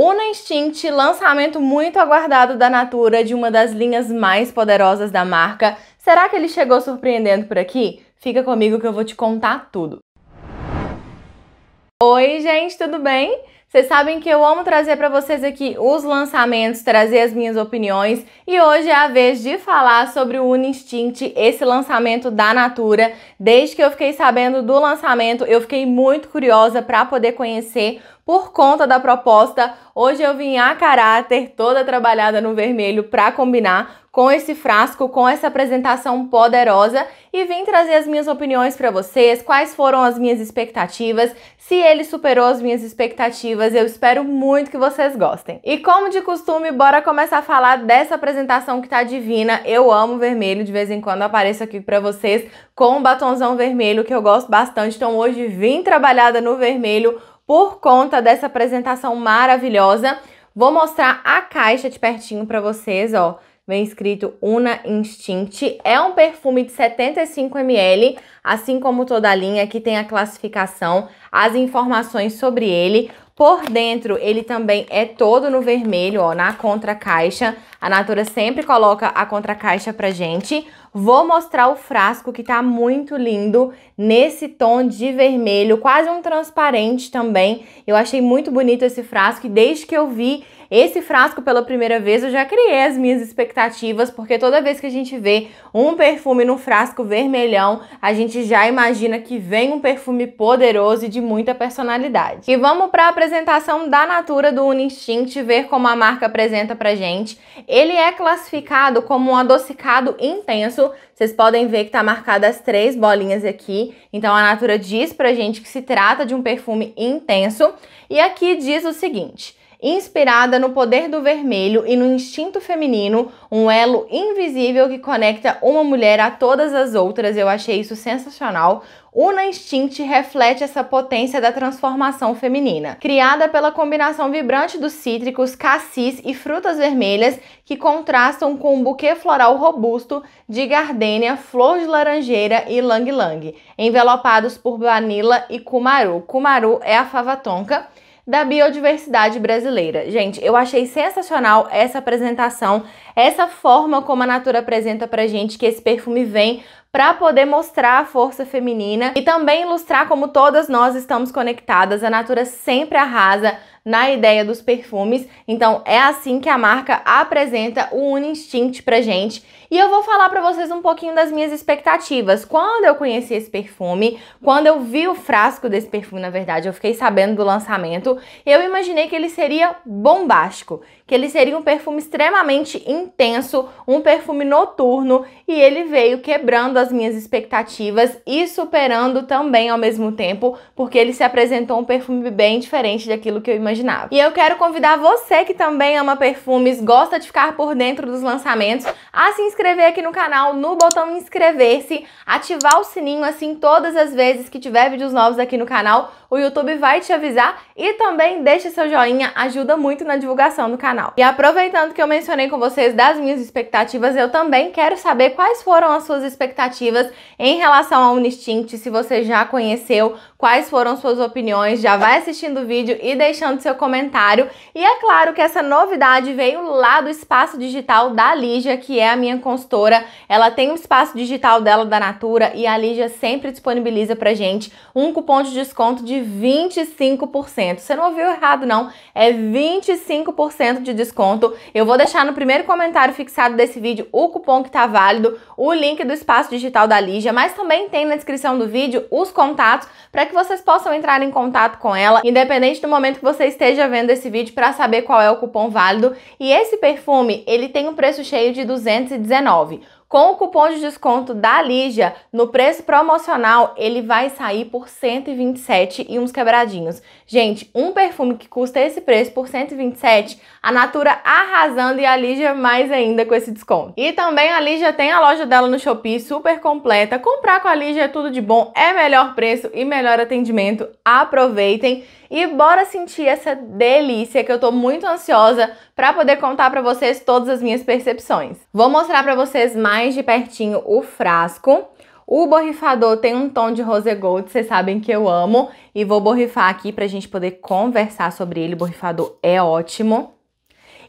Una Instinct, lançamento muito aguardado da Natura de uma das linhas mais poderosas da marca. Será que ele chegou surpreendendo por aqui? Fica comigo que eu vou te contar tudo. Oi, gente, tudo bem? Vocês sabem que eu amo trazer para vocês aqui os lançamentos, trazer as minhas opiniões e hoje é a vez de falar sobre o Uninstinct, esse lançamento da Natura. Desde que eu fiquei sabendo do lançamento, eu fiquei muito curiosa para poder conhecer, por conta da proposta. Hoje eu vim a caráter, toda trabalhada no vermelho para combinar com esse frasco, com essa apresentação poderosa e vim trazer as minhas opiniões para vocês, quais foram as minhas expectativas, se ele superou as minhas expectativas. Eu espero muito que vocês gostem. E como de costume, bora começar a falar dessa apresentação que tá divina. Eu amo vermelho, de vez em quando apareço aqui para vocês com um batonzão vermelho que eu gosto bastante. Então hoje vim trabalhada no vermelho por conta dessa apresentação maravilhosa. Vou mostrar a caixa de pertinho para vocês, ó. Vem escrito Una Instinct. É um perfume de 75ml, assim como toda a linha. que tem a classificação, as informações sobre ele. Por dentro, ele também é todo no vermelho, ó, na contracaixa. A Natura sempre coloca a contracaixa pra gente. Vou mostrar o frasco que tá muito lindo nesse tom de vermelho, quase um transparente também. Eu achei muito bonito esse frasco e desde que eu vi esse frasco pela primeira vez, eu já criei as minhas expectativas, porque toda vez que a gente vê um perfume num frasco vermelhão, a gente já imagina que vem um perfume poderoso e de muita personalidade. E vamos para a apresentação da Natura do Uninstinct, ver como a marca apresenta pra gente. Ele é classificado como um adocicado intenso, vocês podem ver que está marcada as três bolinhas aqui. Então a Natura diz pra gente que se trata de um perfume intenso. E aqui diz o seguinte: Inspirada no poder do vermelho e no instinto feminino, um elo invisível que conecta uma mulher a todas as outras, eu achei isso sensacional. Una Instinct reflete essa potência da transformação feminina, criada pela combinação vibrante dos cítricos, cassis e frutas vermelhas que contrastam com um buquê floral robusto de gardênia, flor de laranjeira e lang-lang, envelopados por vanila e kumaru. Kumaru é a fava tonka, da biodiversidade brasileira. Gente, eu achei sensacional essa apresentação. Essa forma como a Natura apresenta pra gente que esse perfume vem para poder mostrar a força feminina e também ilustrar como todas nós estamos conectadas. A Natura sempre arrasa na ideia dos perfumes, então é assim que a marca apresenta o Uninstinct pra gente. E eu vou falar para vocês um pouquinho das minhas expectativas. Quando eu conheci esse perfume, quando eu vi o frasco desse perfume, na verdade, eu fiquei sabendo do lançamento, eu imaginei que ele seria bombástico, que ele seria um perfume extremamente intenso, um perfume noturno, e ele veio quebrando as minhas expectativas e superando também ao mesmo tempo, porque ele se apresentou um perfume bem diferente daquilo que eu imaginava. E eu quero convidar você que também ama perfumes, gosta de ficar por dentro dos lançamentos, a se inscrever aqui no canal, no botão inscrever-se, ativar o sininho assim todas as vezes que tiver vídeos novos aqui no canal, o YouTube vai te avisar e também deixa seu joinha, ajuda muito na divulgação do canal canal. E aproveitando que eu mencionei com vocês das minhas expectativas, eu também quero saber quais foram as suas expectativas em relação ao Unistinct, se você já conheceu, quais foram suas opiniões, já vai assistindo o vídeo e deixando seu comentário. E é claro que essa novidade veio lá do espaço digital da Lígia, que é a minha consultora. Ela tem um espaço digital dela da Natura e a Lígia sempre disponibiliza pra gente um cupom de desconto de 25%. Você não ouviu errado não, é 25% de desconto. Eu vou deixar no primeiro comentário fixado desse vídeo o cupom que tá válido, o link do espaço digital da Lígia, mas também tem na descrição do vídeo os contatos para que que vocês possam entrar em contato com ela, independente do momento que você esteja vendo esse vídeo, para saber qual é o cupom válido. E esse perfume, ele tem um preço cheio de 219. Com o cupom de desconto da Lígia, no preço promocional, ele vai sair por 127 e uns quebradinhos. Gente, um perfume que custa esse preço por 127, a Natura arrasando e a Lígia mais ainda com esse desconto. E também a Lígia tem a loja dela no Shopee, super completa. Comprar com a Lígia é tudo de bom, é melhor preço e melhor atendimento. Aproveitem. E bora sentir essa delícia que eu tô muito ansiosa para poder contar para vocês todas as minhas percepções. Vou mostrar para vocês mais de pertinho o frasco. O borrifador tem um tom de rose gold, vocês sabem que eu amo, e vou borrifar aqui pra gente poder conversar sobre ele. O borrifador é ótimo.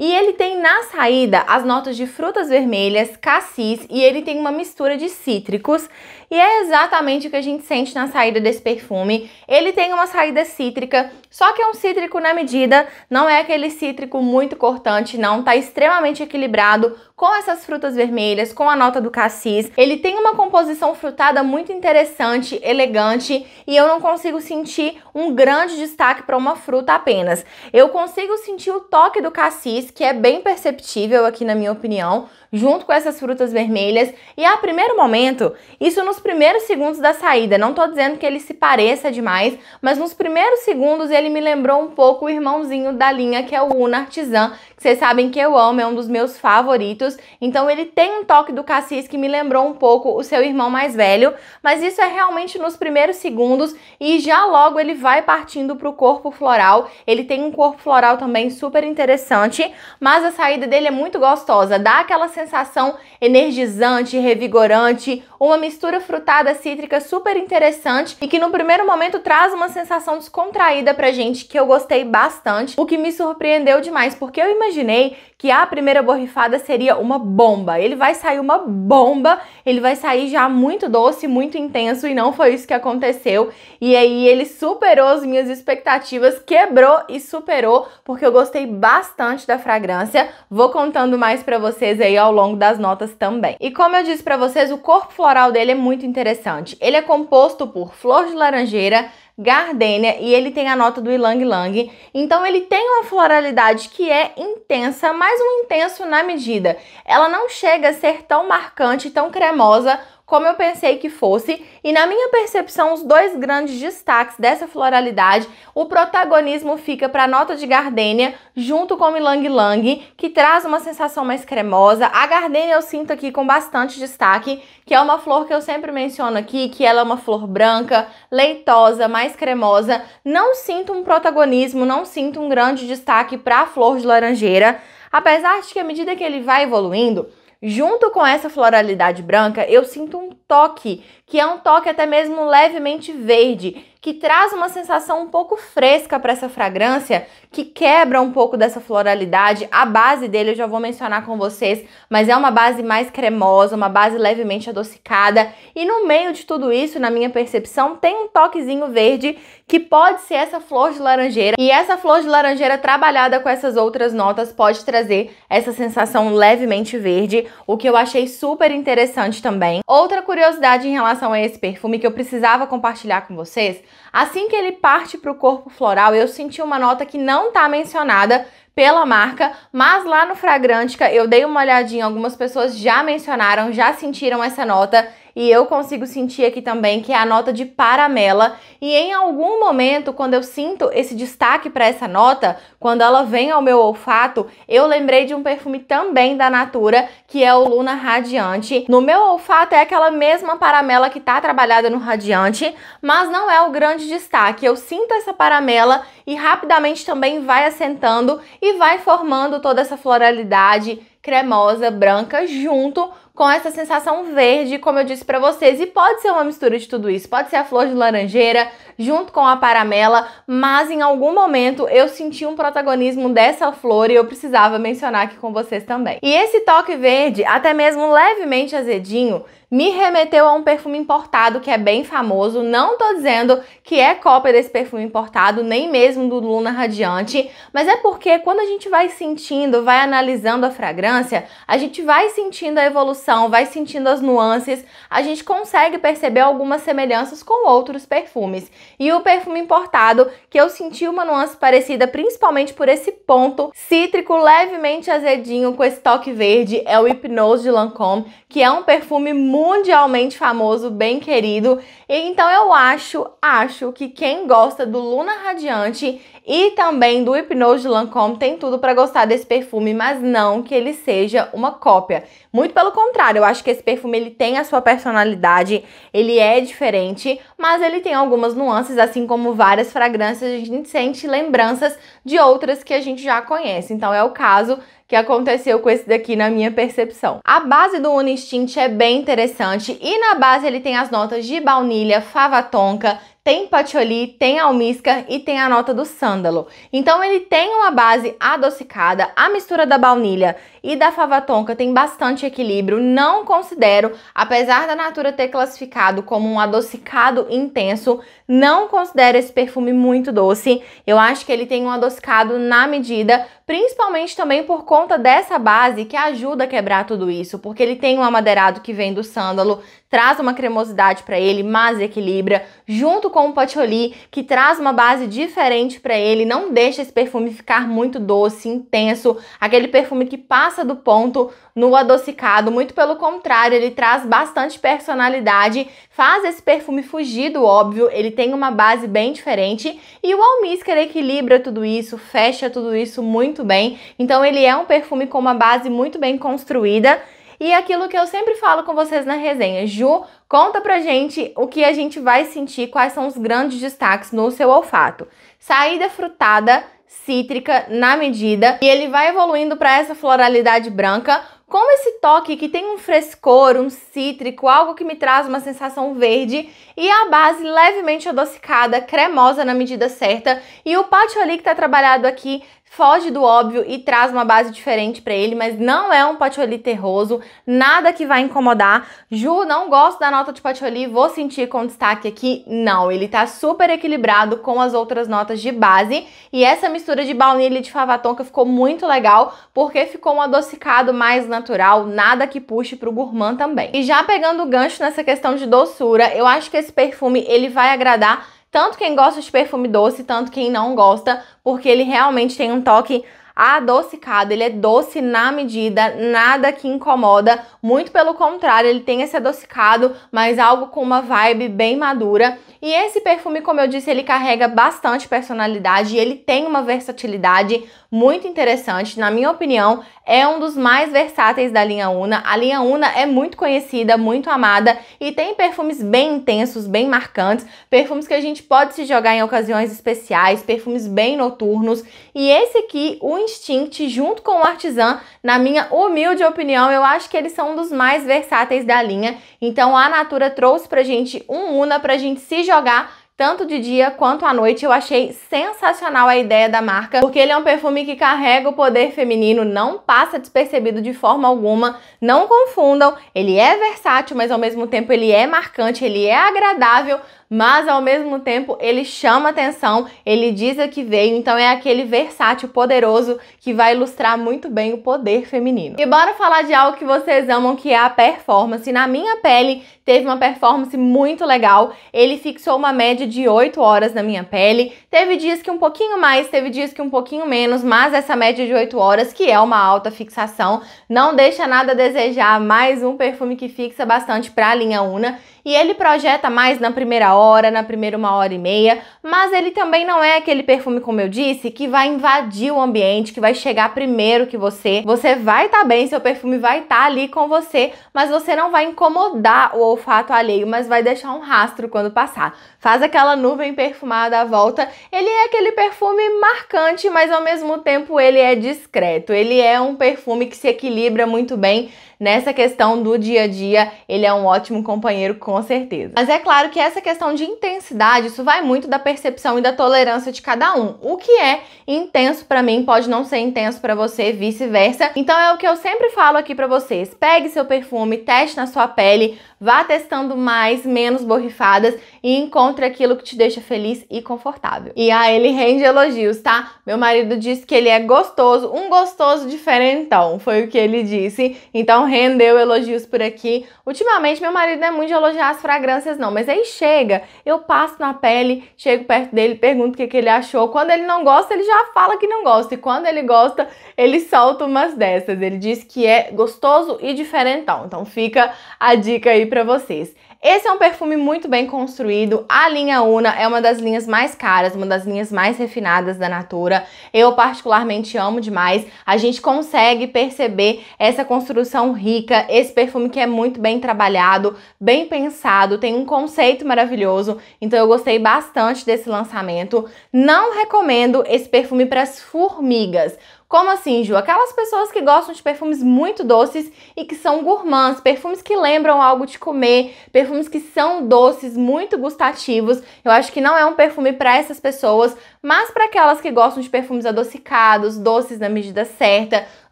E ele tem na saída as notas de frutas vermelhas, cassis e ele tem uma mistura de cítricos e é exatamente o que a gente sente na saída desse perfume. Ele tem uma saída cítrica, só que é um cítrico na medida, não é aquele cítrico muito cortante, não, tá extremamente equilibrado com essas frutas vermelhas, com a nota do cassis. Ele tem uma composição frutada muito interessante, elegante, e eu não consigo sentir um grande destaque para uma fruta apenas. Eu consigo sentir o toque do cassis, que é bem perceptível aqui na minha opinião, junto com essas frutas vermelhas e a primeiro momento, isso nos primeiros segundos da saída, não tô dizendo que ele se pareça demais, mas nos primeiros segundos ele me lembrou um pouco o irmãozinho da linha que é o Una Artisan, vocês sabem que eu amo, é um dos meus favoritos. Então ele tem um toque do Cassis que me lembrou um pouco o seu irmão mais velho, mas isso é realmente nos primeiros segundos e já logo ele vai partindo para o corpo floral. Ele tem um corpo floral também super interessante, mas a saída dele é muito gostosa, dá aquela sensação energizante, revigorante, uma mistura frutada cítrica super interessante e que no primeiro momento traz uma sensação descontraída pra gente que eu gostei bastante, o que me surpreendeu demais, porque eu imaginei imaginei que a primeira borrifada seria uma bomba. Ele vai sair uma bomba, ele vai sair já muito doce, muito intenso, e não foi isso que aconteceu. E aí ele superou as minhas expectativas, quebrou e superou, porque eu gostei bastante da fragrância. Vou contando mais para vocês aí ao longo das notas também. E como eu disse para vocês, o corpo floral dele é muito interessante. Ele é composto por flor de laranjeira, gardênia né? e ele tem a nota do ylang ylang. Então ele tem uma floralidade que é intensa, mas um intenso na medida. Ela não chega a ser tão marcante, tão cremosa como eu pensei que fosse, e na minha percepção, os dois grandes destaques dessa floralidade, o protagonismo fica para a nota de gardênia junto com o ylang ylang, que traz uma sensação mais cremosa. A gardênia eu sinto aqui com bastante destaque, que é uma flor que eu sempre menciono aqui, que ela é uma flor branca, leitosa, mais cremosa. Não sinto um protagonismo, não sinto um grande destaque para a flor de laranjeira, apesar de que à medida que ele vai evoluindo, Junto com essa floralidade branca, eu sinto um toque, que é um toque até mesmo levemente verde, que traz uma sensação um pouco fresca para essa fragrância, que quebra um pouco dessa floralidade. A base dele eu já vou mencionar com vocês, mas é uma base mais cremosa, uma base levemente adocicada. E no meio de tudo isso, na minha percepção, tem um toquezinho verde que pode ser essa flor de laranjeira. E essa flor de laranjeira trabalhada com essas outras notas pode trazer essa sensação levemente verde, o que eu achei super interessante também. Outra curiosidade em relação a esse perfume que eu precisava compartilhar com vocês, assim que ele parte para o corpo floral, eu senti uma nota que não não tá mencionada pela marca, mas lá no Fragrantica eu dei uma olhadinha, algumas pessoas já mencionaram, já sentiram essa nota e eu consigo sentir aqui também, que é a nota de Paramela. E em algum momento, quando eu sinto esse destaque para essa nota, quando ela vem ao meu olfato, eu lembrei de um perfume também da Natura, que é o Luna Radiante. No meu olfato é aquela mesma Paramela que está trabalhada no Radiante, mas não é o grande destaque. Eu sinto essa Paramela e rapidamente também vai assentando e vai formando toda essa floralidade cremosa, branca, junto com essa sensação verde, como eu disse para vocês. E pode ser uma mistura de tudo isso. Pode ser a flor de laranjeira junto com a paramela, mas em algum momento eu senti um protagonismo dessa flor e eu precisava mencionar aqui com vocês também. E esse toque verde, até mesmo levemente azedinho, me remeteu a um perfume importado que é bem famoso. Não tô dizendo que é cópia desse perfume importado, nem mesmo do Luna Radiante, mas é porque quando a gente vai sentindo, vai analisando a fragrância, a gente vai sentindo a evolução vai sentindo as nuances, a gente consegue perceber algumas semelhanças com outros perfumes. E o perfume importado, que eu senti uma nuance parecida principalmente por esse ponto cítrico levemente azedinho com esse toque verde, é o Hypnose de Lancôme, que é um perfume mundialmente famoso, bem querido. E, então eu acho, acho que quem gosta do Luna Radiante e também do Hypnose de Lancôme tem tudo para gostar desse perfume, mas não que ele seja uma cópia. Muito pelo contrário, eu acho que esse perfume ele tem a sua personalidade, ele é diferente, mas ele tem algumas nuances, assim como várias fragrâncias, a gente sente lembranças de outras que a gente já conhece. Então é o caso que aconteceu com esse daqui na minha percepção. A base do Unistint é bem interessante e na base ele tem as notas de baunilha, fava tonka, tem patchouli, tem almíscar e tem a nota do sândalo. Então ele tem uma base adocicada, a mistura da baunilha e da fava tonka tem bastante equilíbrio, não considero, apesar da Natura ter classificado como um adocicado intenso, não considero esse perfume muito doce. Eu acho que ele tem um adocicado na medida, principalmente também por conta dessa base que ajuda a quebrar tudo isso, porque ele tem um amadeirado que vem do sândalo, traz uma cremosidade para ele, mas equilibra, junto com o patchouli, que traz uma base diferente para ele, não deixa esse perfume ficar muito doce, intenso, aquele perfume que passa do ponto no adocicado, muito pelo contrário, ele traz bastante personalidade, faz esse perfume fugir do óbvio, ele tem uma base bem diferente e o almíscar equilibra tudo isso, fecha tudo isso muito bem. Então ele é um perfume com uma base muito bem construída e aquilo que eu sempre falo com vocês na resenha, Ju, conta pra gente o que a gente vai sentir, quais são os grandes destaques no seu olfato. Saída frutada, cítrica na medida, e ele vai evoluindo para essa floralidade branca, com esse toque que tem um frescor, um cítrico, algo que me traz uma sensação verde e a base levemente adocicada, cremosa na medida certa e o patchouli que está trabalhado aqui foge do óbvio e traz uma base diferente para ele, mas não é um patchouli terroso, nada que vai incomodar. Ju, não gosto da nota de patchouli, vou sentir com destaque aqui. Não, ele tá super equilibrado com as outras notas de base e essa mistura de baunilha e de fava tonka ficou muito legal, porque ficou um adocicado mais natural, nada que puxe pro gourmand também. E já pegando o gancho nessa questão de doçura, eu acho que esse perfume ele vai agradar tanto quem gosta de perfume doce, tanto quem não gosta, porque ele realmente tem um toque adocicado, ele é doce na medida, nada que incomoda, muito pelo contrário, ele tem esse adocicado, mas algo com uma vibe bem madura. E esse perfume, como eu disse, ele carrega bastante personalidade, ele tem uma versatilidade muito interessante. Na minha opinião, é um dos mais versáteis da linha Una. A linha Una é muito conhecida, muito amada e tem perfumes bem intensos, bem marcantes, perfumes que a gente pode se jogar em ocasiões especiais, perfumes bem noturnos. E esse aqui, o Instinct, junto com o Artisan, na minha humilde opinião, eu acho que eles são um dos mais versáteis da linha. Então a Natura trouxe pra gente um Una pra gente se jogar tanto de dia quanto à noite. Eu achei sensacional a ideia da marca, porque ele é um perfume que carrega o poder feminino, não passa despercebido de forma alguma. Não confundam, ele é versátil, mas ao mesmo tempo ele é marcante, ele é agradável, mas ao mesmo tempo ele chama atenção, ele diz a que veio, então é aquele versátil poderoso que vai ilustrar muito bem o poder feminino. E bora falar de algo que vocês amam, que é a performance. Na minha pele teve uma performance muito legal, ele fixou uma média de 8 horas na minha pele, teve dias que um pouquinho mais, teve dias que um pouquinho menos, mas essa média de 8 horas, que é uma alta fixação, não deixa nada a desejar, mais um perfume que fixa bastante para a linha Una e ele projeta mais na primeira hora, na primeira uma hora e meia, mas ele também não é aquele perfume, como eu disse, que vai invadir o ambiente, que vai chegar primeiro que você. Você vai estar tá bem, seu perfume vai estar tá ali com você, mas você não vai incomodar o olfato alheio, mas vai deixar um rastro quando passar. Faz aquela nuvem perfumada à volta. Ele é aquele perfume marcante, mas ao mesmo tempo ele é discreto. Ele é um perfume que se equilibra muito bem nessa questão do dia a dia, ele é um ótimo companheiro com certeza. Mas é claro que essa questão de intensidade, isso vai muito da percepção e da tolerância de cada um. O que é intenso para mim pode não ser intenso para você, vice-versa. Então é o que eu sempre falo aqui para vocês. Pegue seu perfume, teste na sua pele, Vá testando mais, menos borrifadas e encontre aquilo que te deixa feliz e confortável. E aí ah, ele rende elogios, tá? Meu marido disse que ele é gostoso, um gostoso diferentão, foi o que ele disse. Então rendeu elogios por aqui. Ultimamente meu marido não é muito de elogiar as fragrâncias não, mas aí chega, eu passo na pele, chego perto dele, pergunto o que, que ele achou. Quando ele não gosta, ele já fala que não gosta. E quando ele gosta, ele solta umas dessas. Ele diz que é gostoso e diferentão. Então fica a dica aí para vocês. Esse é um perfume muito bem construído. A linha Una é uma das linhas mais caras, uma das linhas mais refinadas da Natura. Eu particularmente amo demais. A gente consegue perceber essa construção rica, esse perfume que é muito bem trabalhado, bem pensado, tem um conceito maravilhoso. Então eu gostei bastante desse lançamento. Não recomendo esse perfume para as formigas como assim, Ju? Aquelas pessoas que gostam de perfumes muito doces e que são gourmands, perfumes que lembram algo de comer, perfumes que são doces, muito gustativos. Eu acho que não é um perfume para essas pessoas, mas para aquelas que gostam de perfumes adocicados, doces na medida certa,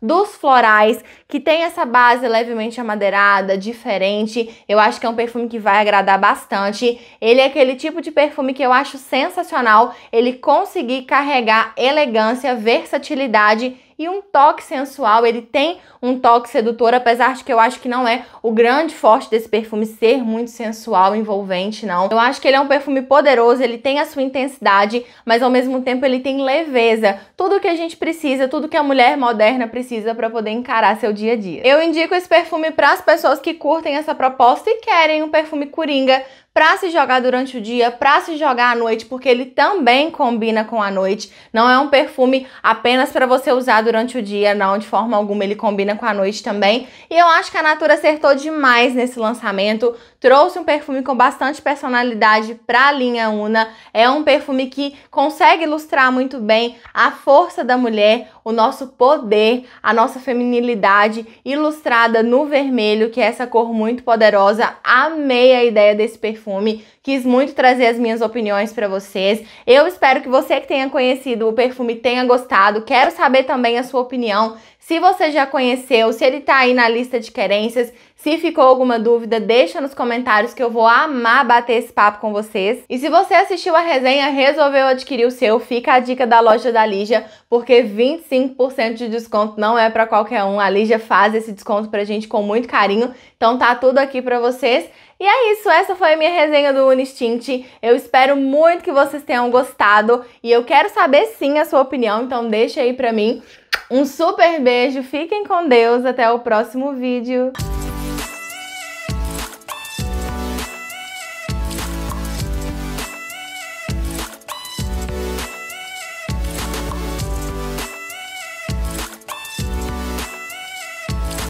dos florais, que tem essa base levemente amadeirada, diferente. Eu acho que é um perfume que vai agradar bastante. Ele é aquele tipo de perfume que eu acho sensacional ele conseguir carregar elegância, versatilidade e um toque sensual, ele tem um toque sedutor, apesar de que eu acho que não é o grande forte desse perfume ser muito sensual, envolvente, não. Eu acho que ele é um perfume poderoso, ele tem a sua intensidade, mas ao mesmo tempo ele tem leveza. Tudo que a gente precisa, tudo que a mulher moderna precisa para poder encarar seu dia a dia. Eu indico esse perfume para as pessoas que curtem essa proposta e querem um perfume coringa para se jogar durante o dia, para se jogar à noite, porque ele também combina com a noite. Não é um perfume apenas para você usar durante o dia, não, de forma alguma ele combina com a noite também. E eu acho que a Natura acertou demais nesse lançamento. Trouxe um perfume com bastante personalidade para a linha Una. É um perfume que consegue ilustrar muito bem a força da mulher, o nosso poder, a nossa feminilidade ilustrada no vermelho, que é essa cor muito poderosa. Amei a ideia desse perfume, quis muito trazer as minhas opiniões para vocês. Eu espero que você que tenha conhecido o perfume tenha gostado. Quero saber também a sua opinião se você já conheceu, se ele tá aí na lista de querências, se ficou alguma dúvida, deixa nos comentários que eu vou amar bater esse papo com vocês. E se você assistiu a resenha, resolveu adquirir o seu, fica a dica da loja da Lígia, porque 25% de desconto não é para qualquer um. A Lígia faz esse desconto pra gente com muito carinho. Então tá tudo aqui para vocês. E é isso, essa foi a minha resenha do Unistint. Eu espero muito que vocês tenham gostado e eu quero saber sim a sua opinião, então deixa aí pra mim. Um super beijo, fiquem com Deus, até o próximo vídeo.